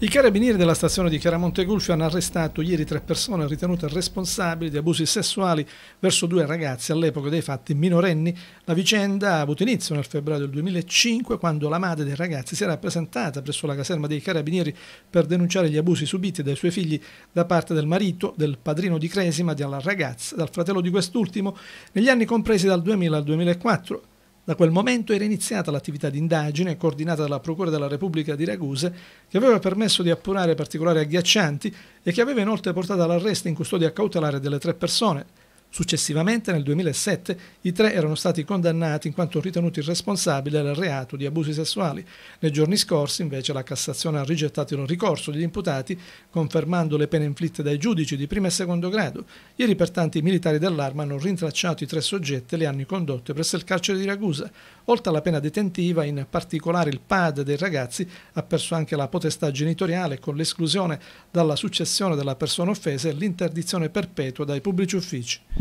I carabinieri della stazione di Chiaramonte Gulfi hanno arrestato ieri tre persone ritenute responsabili di abusi sessuali verso due ragazzi all'epoca dei fatti minorenni. La vicenda ha avuto inizio nel febbraio del 2005 quando la madre dei ragazzi si era presentata presso la caserma dei carabinieri per denunciare gli abusi subiti dai suoi figli da parte del marito, del padrino di Cresima, della ragazza, dal fratello di quest'ultimo negli anni compresi dal 2000 al 2004. Da quel momento era iniziata l'attività di indagine coordinata dalla Procura della Repubblica di Raguse che aveva permesso di appurare particolari agghiaccianti e che aveva inoltre portato all'arresto in custodia cautelare delle tre persone, Successivamente, nel 2007, i tre erano stati condannati in quanto ritenuti responsabili del reato di abusi sessuali. Nei giorni scorsi, invece, la Cassazione ha rigettato il ricorso degli imputati, confermando le pene inflitte dai giudici di primo e secondo grado. Ieri, pertanto, i militari dell'arma hanno rintracciato i tre soggetti e li hanno condotti presso il carcere di Ragusa. Oltre alla pena detentiva, in particolare il padre dei ragazzi ha perso anche la potestà genitoriale con l'esclusione dalla successione della persona offesa e l'interdizione perpetua dai pubblici uffici.